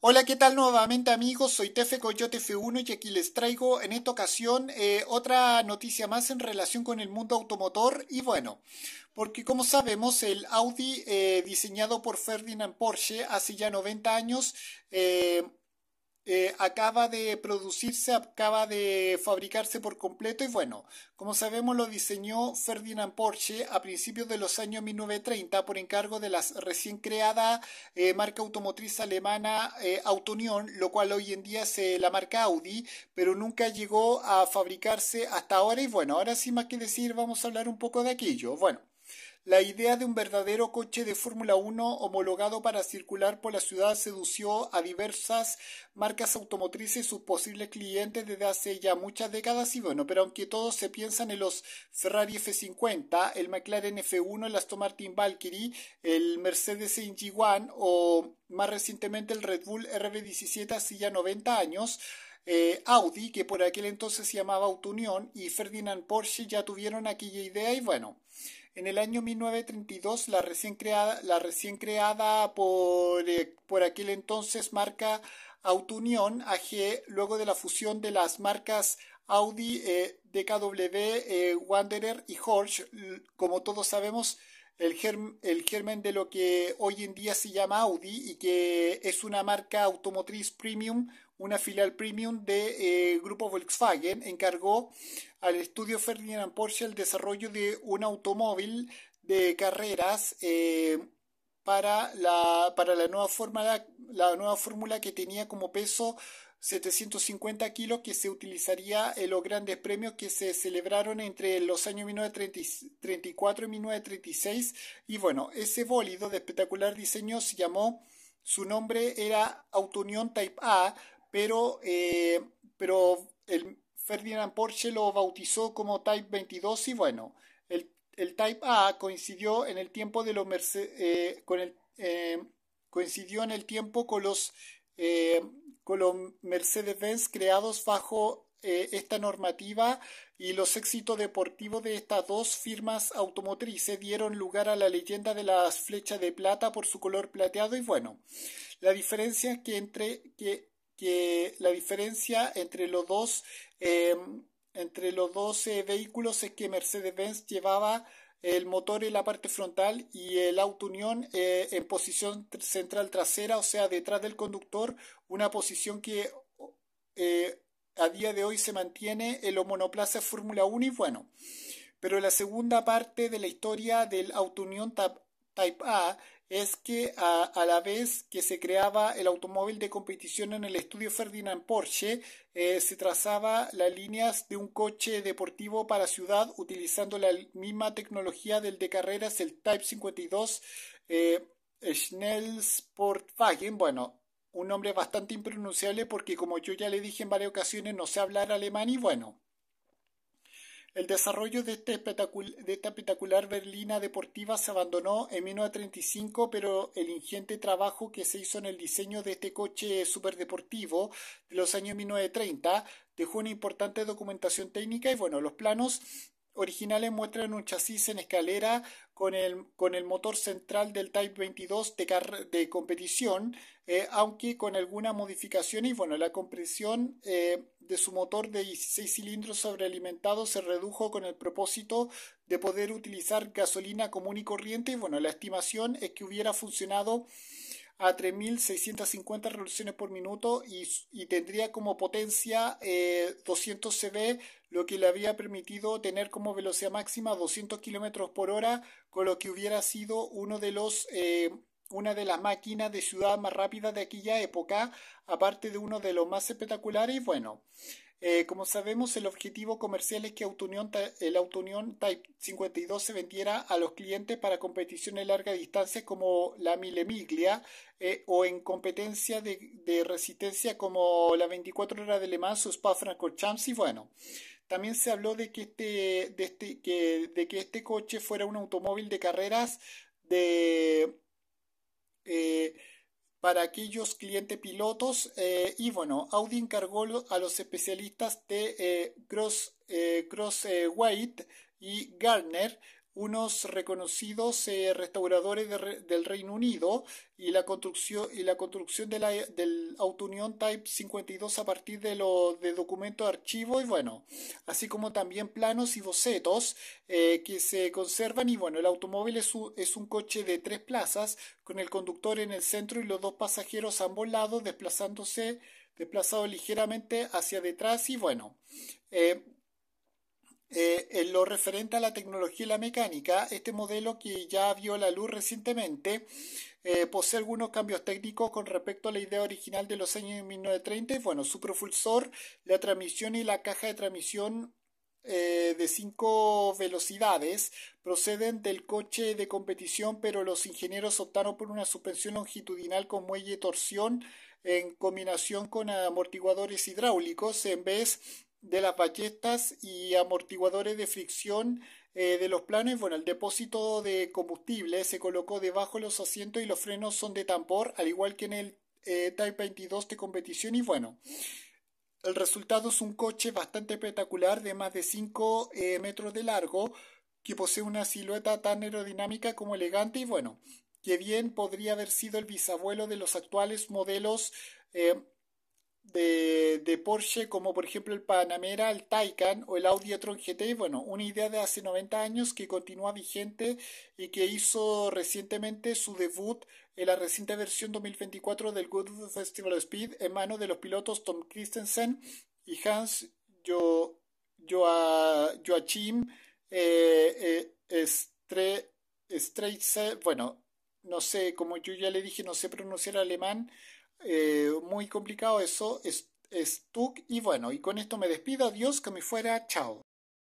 Hola, ¿qué tal nuevamente amigos? Soy Tefe Coyote F1 y aquí les traigo en esta ocasión eh, otra noticia más en relación con el mundo automotor y bueno, porque como sabemos el Audi eh, diseñado por Ferdinand Porsche hace ya 90 años eh, eh, acaba de producirse, acaba de fabricarse por completo y bueno, como sabemos lo diseñó Ferdinand Porsche a principios de los años 1930 por encargo de la recién creada eh, marca automotriz alemana eh, Auto Union, lo cual hoy en día es la marca Audi, pero nunca llegó a fabricarse hasta ahora y bueno, ahora sin más que decir vamos a hablar un poco de aquello. Bueno. La idea de un verdadero coche de Fórmula 1 homologado para circular por la ciudad sedució a diversas marcas automotrices y sus posibles clientes desde hace ya muchas décadas y bueno, pero aunque todos se piensan en los Ferrari F50, el McLaren F1, el Aston Martin Valkyrie, el Mercedes g 1 o más recientemente el Red Bull RB17 así ya 90 años, eh, Audi, que por aquel entonces se llamaba Auto y Ferdinand Porsche ya tuvieron aquella idea y bueno. En el año 1932, la recién creada, la recién creada por, eh, por aquel entonces marca Unión, AG, luego de la fusión de las marcas Audi, eh, DKW, eh, Wanderer y Horsch, como todos sabemos, el, el germen de lo que hoy en día se llama Audi y que es una marca automotriz premium una filial premium de eh, Grupo Volkswagen, encargó al estudio Ferdinand Porsche el desarrollo de un automóvil de carreras eh, para, la, para la nueva fórmula, la nueva fórmula que tenía como peso 750 kilos que se utilizaría en los grandes premios que se celebraron entre los años 1934 y 1936. Y bueno, ese bólido de espectacular diseño se llamó, su nombre era Unión Type A, pero, eh, pero el Ferdinand Porsche lo bautizó como Type 22 y bueno, el, Type A coincidió en el tiempo de los eh, con el, em, coincidió en el tiempo con los, eh, con Mercedes-Benz creados bajo esta normativa y los éxitos deportivos de estas dos firmas automotrices dieron lugar a la leyenda de las flechas de plata por su color plateado y bueno, la diferencia es que entre que que la diferencia entre los dos, em, entre los dos eh, vehículos es que Mercedes-Benz llevaba el motor en la parte frontal y el auto unión eh, en posición central trasera, o sea, detrás del conductor, una posición que eh, a día de hoy se mantiene en los monoplazas Fórmula 1 y bueno. Pero la segunda parte de la historia del auto unión Type A es que a, la vez que se creaba el automóvil de competición en el estudio Ferdinand Porsche, eh, se trazaba las líneas de un coche deportivo para ciudad utilizando la misma tecnología del de carreras, el Type 52 eh, Schnell Sportwagen. Bueno, un nombre bastante impronunciable porque como yo ya le dije en varias ocasiones no sé hablar alemán y bueno. El desarrollo de, este de, esta espectacular berlina deportiva se abandonó en 1935, pero el ingente trabajo que se hizo en el diseño de este coche superdeportivo de los años 1930 dejó una importante documentación técnica y bueno, los planos originales muestran un chasis en escalera con el, con el motor central del Type 22 de, de competición, eh, aunque con alguna modificación y bueno, la compresión eh, de su motor de 16 cilindros sobrealimentado se redujo con el propósito de poder utilizar gasolina común y corriente y bueno, la estimación es que hubiera funcionado a 3.650 revoluciones por minuto y, tendría como potencia 200 eh, CV, lo que le había permitido tener como velocidad máxima 200 kilómetros por hora, con lo que hubiera sido uno de los eh, una de las máquinas de ciudad más rápidas de aquella época, aparte de uno de los más espectaculares. Bueno, eh, como sabemos, el objetivo comercial es que el el Unión Type 52 se vendiera a los clientes para competiciones de larga distancia como la Mille Miglia eh, o en competencia de, resistencia como la 24 horas de Le Mans o Spa-Francorchamps y bueno. También se habló de que este, de este, de que este coche fuera un automóvil de carreras de para aquellos clientes pilotos eh, y bueno, Audi encargó a los especialistas de eh, Gross, eh, White y Garner unos reconocidos eh, restauradores del Reino Unido y la construcción, y la construcción del Type 52 a partir de, documentos de archivo y bueno, así como también planos y bocetos eh, que se conservan y bueno, el automóvil es un, coche de tres plazas con el conductor en el centro y los dos pasajeros a ambos lados desplazándose, desplazados ligeramente hacia detrás y bueno. Eh, eh, en lo referente a la tecnología y la mecánica, este modelo que ya vio la luz recientemente eh, posee algunos cambios técnicos con respecto a la idea original de los años 1930. Bueno, su propulsor, la transmisión y la caja de transmisión eh, de cinco velocidades proceden del coche de competición, pero los ingenieros optaron por una suspensión longitudinal con muelle torsión en combinación con amortiguadores hidráulicos en vez de las ballestas y amortiguadores de fricción eh, de los planes, bueno, el depósito de combustible se colocó debajo de los asientos y los frenos son de tambor, al igual que en el eh, Type 22 de competición y bueno, el resultado es un coche bastante espectacular de más de 5 eh, metros de largo que posee una silueta tan aerodinámica como elegante y bueno, que bien podría haber sido el bisabuelo de los actuales modelos de, de, Porsche, como por ejemplo el Panamera, el Taycan o el Audi e-tron GT, bueno, una idea de hace 90 años que continúa vigente y que hizo recientemente su debut en la reciente versión 2024 del Good Festival of Speed en mano de los pilotos Tom Christensen y Hans Joa, Joachim eh, eh bueno, no sé, como yo ya le dije, no sé pronunciar alemán, eh, muy complicado eso. Es, Y bueno, y con esto me despido. Adiós, que me fuera. Chao.